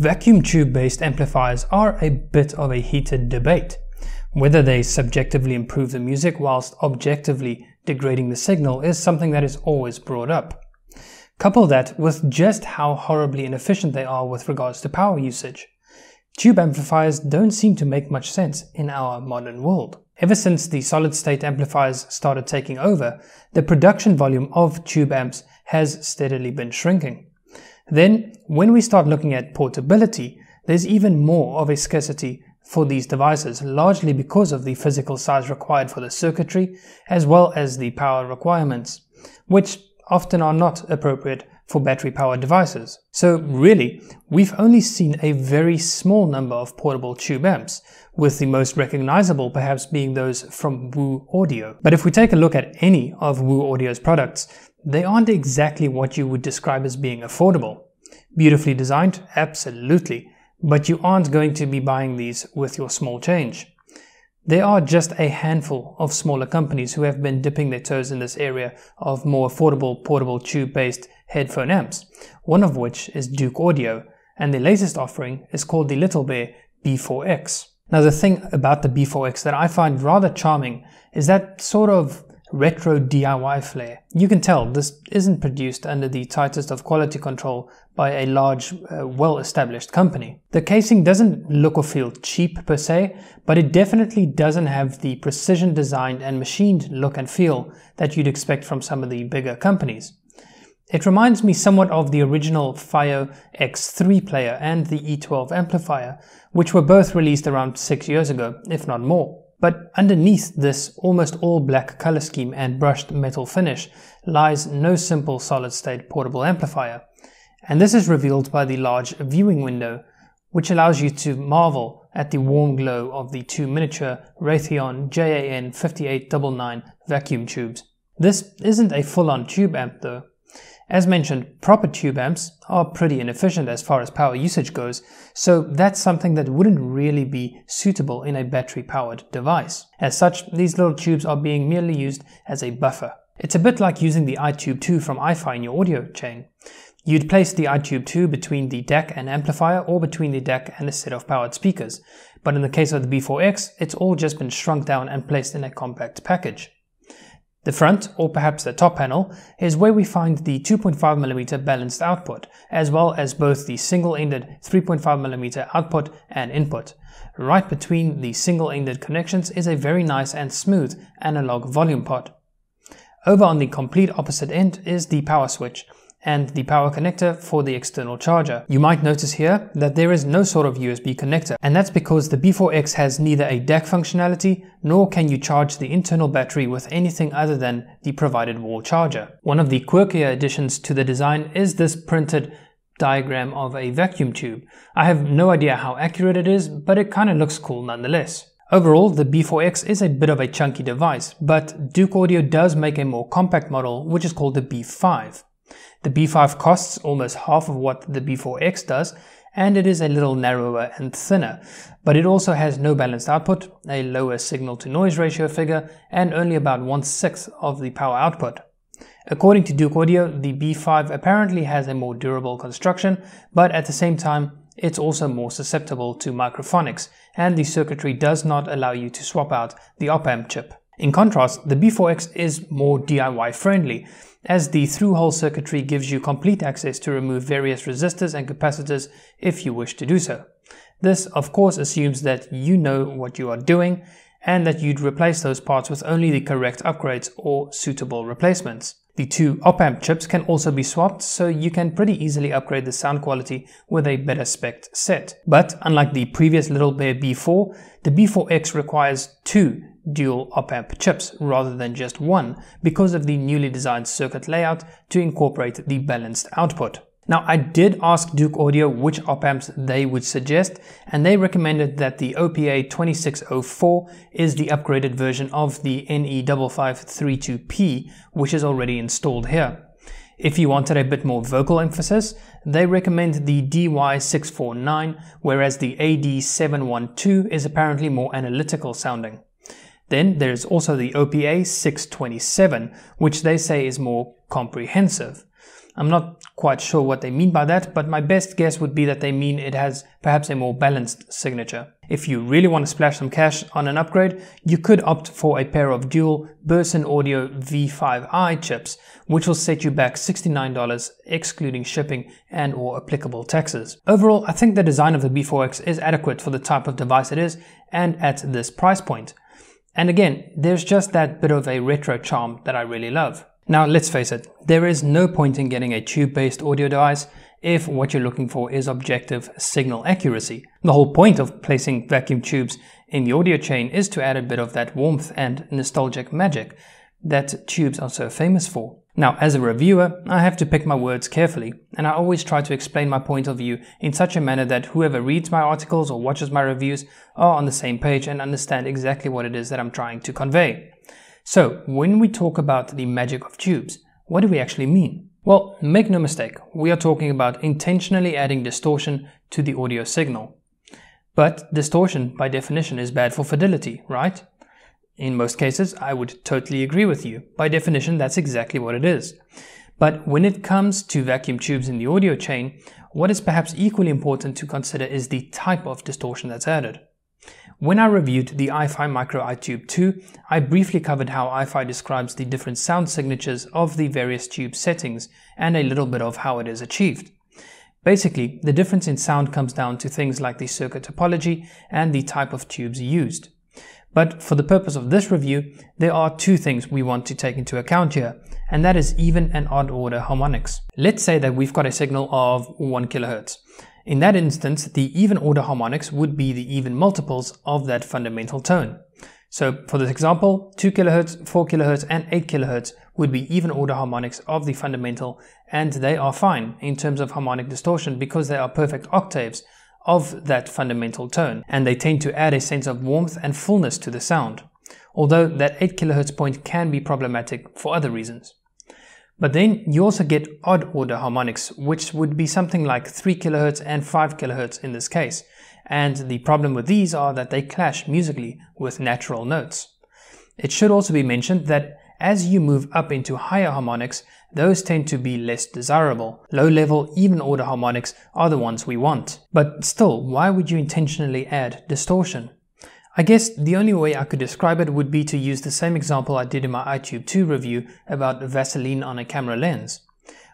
Vacuum tube-based amplifiers are a bit of a heated debate. Whether they subjectively improve the music whilst objectively degrading the signal is something that is always brought up. Couple that with just how horribly inefficient they are with regards to power usage. Tube amplifiers don't seem to make much sense in our modern world. Ever since the solid state amplifiers started taking over, the production volume of tube amps has steadily been shrinking. Then, when we start looking at portability, there's even more of a scarcity for these devices, largely because of the physical size required for the circuitry, as well as the power requirements, which often are not appropriate for battery powered devices. So really, we've only seen a very small number of portable tube amps, with the most recognizable perhaps being those from Woo Audio. But if we take a look at any of Woo Audio's products, they aren't exactly what you would describe as being affordable. Beautifully designed, absolutely, but you aren't going to be buying these with your small change. There are just a handful of smaller companies who have been dipping their toes in this area of more affordable portable tube based headphone amps, one of which is Duke Audio, and their latest offering is called the Little Bear B4X. Now, the thing about the B4X that I find rather charming is that sort of retro DIY flair. You can tell this isn't produced under the tightest of quality control by a large, uh, well established company. The casing doesn't look or feel cheap per se, but it definitely doesn't have the precision designed and machined look and feel that you'd expect from some of the bigger companies. It reminds me somewhat of the original Fire X3 player and the E12 amplifier, which were both released around six years ago, if not more. But underneath this almost all black color scheme and brushed metal finish lies no simple solid state portable amplifier. And this is revealed by the large viewing window, which allows you to marvel at the warm glow of the two miniature Raytheon JAN5899 vacuum tubes. This isn't a full on tube amp though, as mentioned, proper tube amps are pretty inefficient as far as power usage goes, so that's something that wouldn't really be suitable in a battery powered device. As such, these little tubes are being merely used as a buffer. It's a bit like using the iTube 2 from iFi in your audio chain. You'd place the iTube 2 between the DAC and amplifier or between the DAC and a set of powered speakers, but in the case of the B4X, it's all just been shrunk down and placed in a compact package. The front, or perhaps the top panel, is where we find the 2.5mm balanced output, as well as both the single-ended 3.5mm output and input. Right between the single-ended connections is a very nice and smooth analog volume pot. Over on the complete opposite end is the power switch, and the power connector for the external charger. You might notice here that there is no sort of USB connector and that's because the B4X has neither a DAC functionality nor can you charge the internal battery with anything other than the provided wall charger. One of the quirkier additions to the design is this printed diagram of a vacuum tube. I have no idea how accurate it is, but it kind of looks cool nonetheless. Overall, the B4X is a bit of a chunky device, but Duke Audio does make a more compact model, which is called the B5. The B5 costs almost half of what the B4X does, and it is a little narrower and thinner, but it also has no balanced output, a lower signal to noise ratio figure, and only about one sixth of the power output. According to Duke Audio, the B5 apparently has a more durable construction, but at the same time, it's also more susceptible to microphonics, and the circuitry does not allow you to swap out the op-amp chip. In contrast, the B4X is more DIY friendly, as the through-hole circuitry gives you complete access to remove various resistors and capacitors if you wish to do so. This, of course, assumes that you know what you are doing and that you'd replace those parts with only the correct upgrades or suitable replacements. The two op-amp chips can also be swapped, so you can pretty easily upgrade the sound quality with a better spec set. But unlike the previous Little Bear B4, the B4X requires two dual op-amp chips rather than just one because of the newly designed circuit layout to incorporate the balanced output. Now I did ask Duke Audio which op-amps they would suggest and they recommended that the OPA 2604 is the upgraded version of the NE5532P which is already installed here. If you wanted a bit more vocal emphasis, they recommend the DY649 whereas the AD712 is apparently more analytical sounding. Then there is also the OPA 627 which they say is more comprehensive. I'm not quite sure what they mean by that, but my best guess would be that they mean it has perhaps a more balanced signature. If you really want to splash some cash on an upgrade, you could opt for a pair of dual Burson Audio V5i chips, which will set you back $69 excluding shipping and or applicable taxes. Overall, I think the design of the B4X is adequate for the type of device it is and at this price point. And again, there's just that bit of a retro charm that I really love. Now let's face it, there is no point in getting a tube-based audio device if what you're looking for is objective signal accuracy. The whole point of placing vacuum tubes in the audio chain is to add a bit of that warmth and nostalgic magic that tubes are so famous for. Now, as a reviewer, I have to pick my words carefully, and I always try to explain my point of view in such a manner that whoever reads my articles or watches my reviews are on the same page and understand exactly what it is that I'm trying to convey. So, when we talk about the magic of tubes, what do we actually mean? Well, make no mistake, we are talking about intentionally adding distortion to the audio signal. But distortion, by definition, is bad for fidelity, right? In most cases, I would totally agree with you. By definition, that's exactly what it is. But when it comes to vacuum tubes in the audio chain, what is perhaps equally important to consider is the type of distortion that's added. When I reviewed the iFi Micro iTube 2, I briefly covered how iFi describes the different sound signatures of the various tube settings and a little bit of how it is achieved. Basically, the difference in sound comes down to things like the circuit topology and the type of tubes used. But for the purpose of this review, there are two things we want to take into account here, and that is even and odd order harmonics. Let's say that we've got a signal of 1 kHz. In that instance, the even order harmonics would be the even multiples of that fundamental tone. So for this example, 2 kHz, 4 kHz, and 8 kHz would be even order harmonics of the fundamental, and they are fine in terms of harmonic distortion because they are perfect octaves of that fundamental tone, and they tend to add a sense of warmth and fullness to the sound. Although that 8 kHz point can be problematic for other reasons. But then you also get odd order harmonics, which would be something like 3 kHz and 5 kHz in this case. And the problem with these are that they clash musically with natural notes. It should also be mentioned that as you move up into higher harmonics, those tend to be less desirable. Low level, even order harmonics are the ones we want. But still, why would you intentionally add distortion? I guess the only way I could describe it would be to use the same example I did in my iTube 2 review about Vaseline on a camera lens.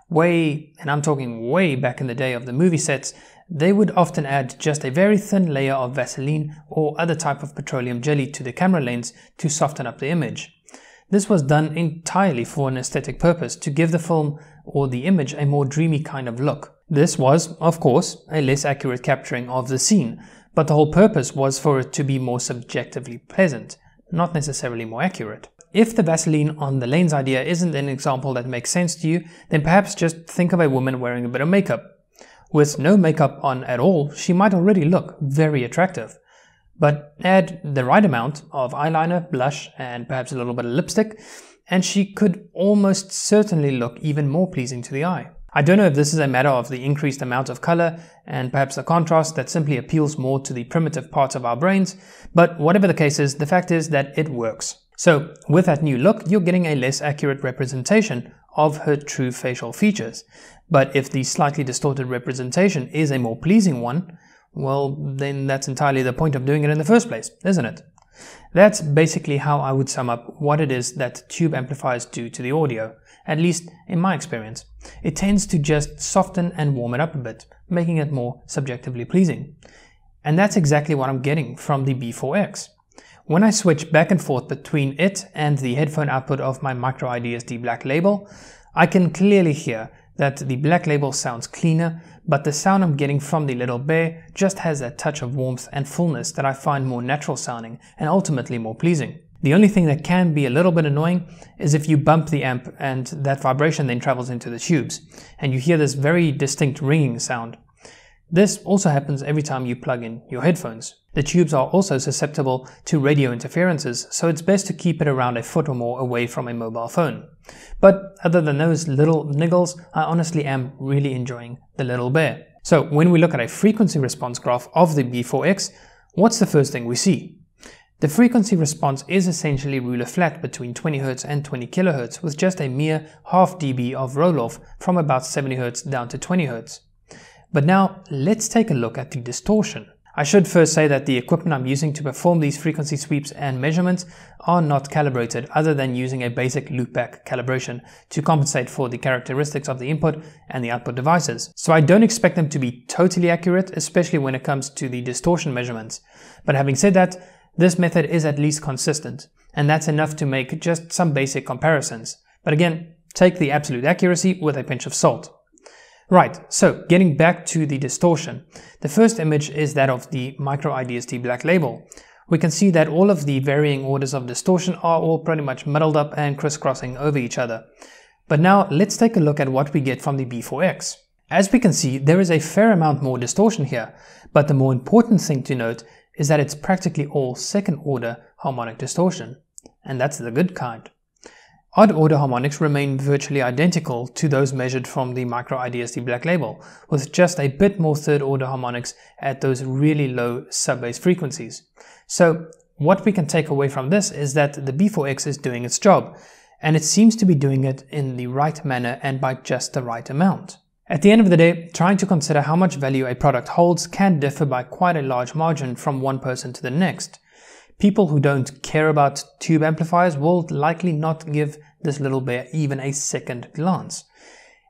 Way, and I'm talking way back in the day of the movie sets, they would often add just a very thin layer of Vaseline or other type of petroleum jelly to the camera lens to soften up the image. This was done entirely for an aesthetic purpose to give the film or the image a more dreamy kind of look. This was, of course, a less accurate capturing of the scene, but the whole purpose was for it to be more subjectively pleasant, not necessarily more accurate. If the Vaseline on the lens idea isn't an example that makes sense to you, then perhaps just think of a woman wearing a bit of makeup. With no makeup on at all, she might already look very attractive. But add the right amount of eyeliner, blush, and perhaps a little bit of lipstick, and she could almost certainly look even more pleasing to the eye. I don't know if this is a matter of the increased amount of color and perhaps the contrast that simply appeals more to the primitive parts of our brains, but whatever the case is, the fact is that it works. So with that new look, you're getting a less accurate representation of her true facial features. But if the slightly distorted representation is a more pleasing one, well, then that's entirely the point of doing it in the first place, isn't it? That's basically how I would sum up what it is that tube amplifiers do to the audio, at least in my experience. It tends to just soften and warm it up a bit, making it more subjectively pleasing. And that's exactly what I'm getting from the B4X. When I switch back and forth between it and the headphone output of my micro IDSD Black Label, I can clearly hear that the Black Label sounds cleaner but the sound I'm getting from the little bear just has that touch of warmth and fullness that I find more natural sounding and ultimately more pleasing. The only thing that can be a little bit annoying is if you bump the amp and that vibration then travels into the tubes, and you hear this very distinct ringing sound. This also happens every time you plug in your headphones. The tubes are also susceptible to radio interferences, so it's best to keep it around a foot or more away from a mobile phone. But other than those little niggles, I honestly am really enjoying the little bear. So when we look at a frequency response graph of the B4X, what's the first thing we see? The frequency response is essentially ruler flat between 20Hz and 20kHz with just a mere half dB of roll-off from about 70Hz down to 20Hz. But now let's take a look at the distortion. I should first say that the equipment I'm using to perform these frequency sweeps and measurements are not calibrated other than using a basic loopback calibration to compensate for the characteristics of the input and the output devices. So I don't expect them to be totally accurate, especially when it comes to the distortion measurements. But having said that, this method is at least consistent, and that's enough to make just some basic comparisons. But again, take the absolute accuracy with a pinch of salt. Right, so getting back to the distortion. The first image is that of the Micro IDST Black Label. We can see that all of the varying orders of distortion are all pretty much muddled up and crisscrossing over each other. But now let's take a look at what we get from the B4X. As we can see, there is a fair amount more distortion here, but the more important thing to note is that it's practically all second order harmonic distortion. And that's the good kind. Odd order harmonics remain virtually identical to those measured from the Micro IDSD Black Label, with just a bit more third order harmonics at those really low sub-bass frequencies. So what we can take away from this is that the B4X is doing its job, and it seems to be doing it in the right manner and by just the right amount. At the end of the day, trying to consider how much value a product holds can differ by quite a large margin from one person to the next. People who don't care about tube amplifiers will likely not give this little bear even a second glance.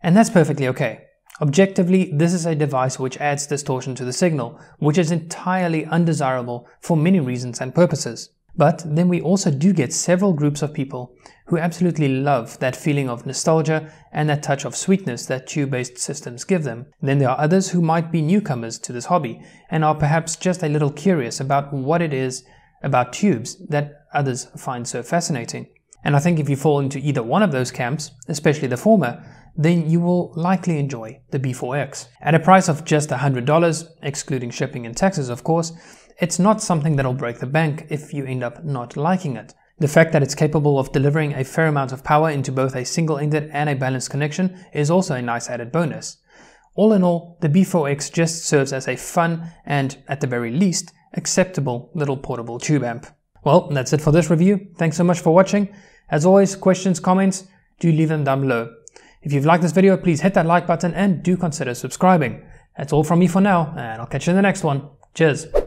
And that's perfectly okay. Objectively, this is a device which adds distortion to the signal, which is entirely undesirable for many reasons and purposes. But then we also do get several groups of people who absolutely love that feeling of nostalgia and that touch of sweetness that tube-based systems give them. then there are others who might be newcomers to this hobby and are perhaps just a little curious about what it is about tubes that others find so fascinating. And I think if you fall into either one of those camps, especially the former, then you will likely enjoy the B4X. At a price of just $100, excluding shipping and taxes of course, it's not something that'll break the bank if you end up not liking it. The fact that it's capable of delivering a fair amount of power into both a single-ended and a balanced connection is also a nice added bonus. All in all, the B4X just serves as a fun and, at the very least, acceptable little portable tube amp. Well, that's it for this review. Thanks so much for watching. As always, questions, comments, do leave them down below. If you've liked this video, please hit that like button and do consider subscribing. That's all from me for now, and I'll catch you in the next one. Cheers!